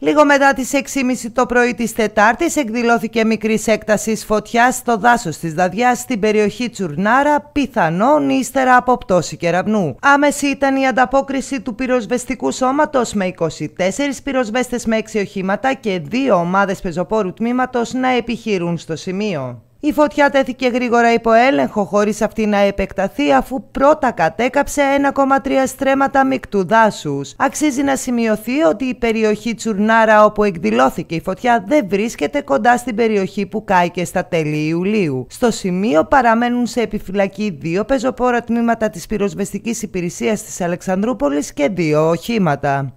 Λίγο μετά τις 6.30 το πρωί της Τετάρτης εκδηλώθηκε μικρή έκταση φωτιάς στο δάσος της Δαδιάς στην περιοχή Τσουρνάρα, πιθανόν ύστερα από πτώση κεραυνού. Άμεση ήταν η ανταπόκριση του πυροσβεστικού σώματος με 24 πυροσβέστες με 6 οχήματα και 2 ομάδες πεζοπόρου τμήματος να επιχειρούν στο σημείο. Η φωτιά τέθηκε γρήγορα υπό έλεγχο χωρίς αυτή να επεκταθεί αφού πρώτα κατέκαψε 1,3 στρέμματα μικτού δάσους. Αξίζει να σημειωθεί ότι η περιοχή Τσουρνάρα όπου εκδηλώθηκε η φωτιά δεν βρίσκεται κοντά στην περιοχή που κάηκε στα τέλη Ιουλίου. Στο σημείο παραμένουν σε επιφυλακή δύο πεζοπόρα τμήματα της πυροσβεστικής υπηρεσίας της Αλεξανδρούπολης και δύο οχήματα.